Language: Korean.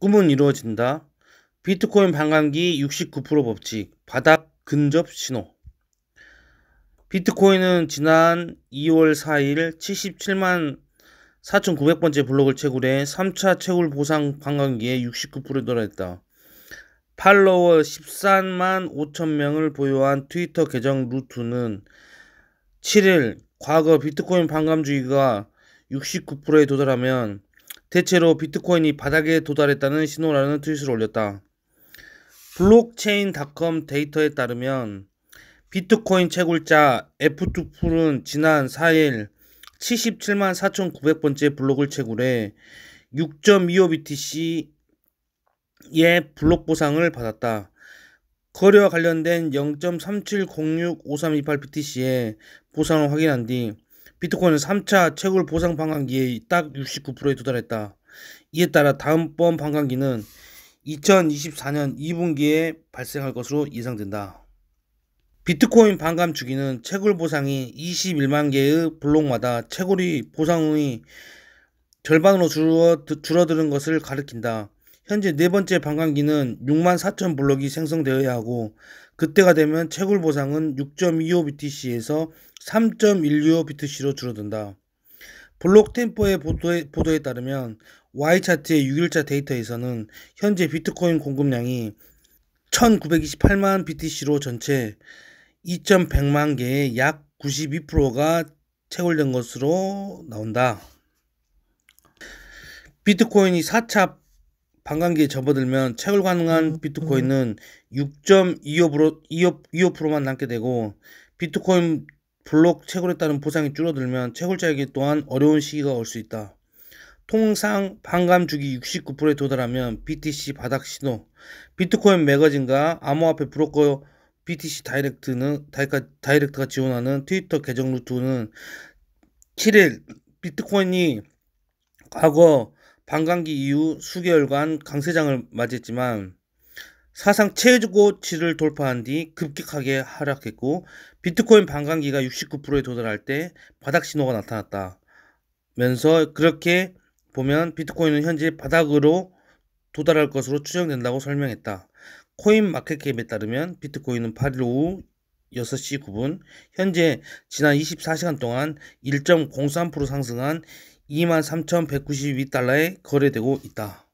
꿈은 이루어진다. 비트코인 반감기 69% 법칙 바닥 근접 신호 비트코인은 지난 2월 4일 77만 4,900번째 블록을 채굴해 3차 채굴 보상 반감기에 69%에 도달했다. 팔로워 13만 5천명을 보유한 트위터 계정 루트는 7일 과거 비트코인 반감주의가 69%에 도달하면 대체로 비트코인이 바닥에 도달했다는 신호라는 트윗을 올렸다. 블록체인닷컴 데이터에 따르면 비트코인 채굴자 F2풀은 지난 4일 77만 4,900번째 블록을 채굴해 6.25BTC의 블록 보상을 받았다. 거래와 관련된 0.37065328BTC의 보상을 확인한 뒤 비트코인은 3차 채굴 보상 반감기에 딱 69%에 도달했다. 이에 따라 다음번 반감기는 2024년 2분기에 발생할 것으로 예상된다. 비트코인 반감 주기는 채굴 보상이 21만 개의 블록마다 채굴이 보상의 절반으로 줄어드는 것을 가리킨다. 현재 네 번째 반감기는 6만 4천 블록이 생성되어야 하고 그때가 되면 채굴 보상은 6.25BTC에서 3.16BTC로 줄어든다. 블록 템포의 보도에, 보도에 따르면 Y차트의 6일차 데이터에서는 현재 비트코인 공급량이 1928만 BTC로 전체 2100만 개의 약 92%가 채굴된 것으로 나온다. 비트코인이 4차 반감기에 접어들면 채굴 가능한 음, 비트코인은 6.25%, 음. 만 남게 되고 비트코인 블록 채굴에 따른 보상이 줄어들면 채굴자에게 또한 어려운 시기가 올 수 있다. 통상 반감 주기 69%에 도달하면 BTC 바닥 신호, 비트코인 매거진과 암호화폐 브로커 BTC 다이렉트는 다이렉트가 지원하는 트위터 계정 루트는 7일 비트코인이 과거 반감기 이후 수개월간 강세장을 맞이했지만 사상 최고치를 돌파한 뒤 급격하게 하락했고 비트코인 반감기가 69%에 도달할 때 바닥 신호가 나타났다면서 그렇게 보면 비트코인은 현재 바닥으로 도달할 것으로 추정된다고 설명했다. 코인 마켓캡에 따르면 비트코인은 8일 오후 6시 9분 현재 지난 24시간 동안 1.03% 상승한 23,192달러에 거래되고 있다.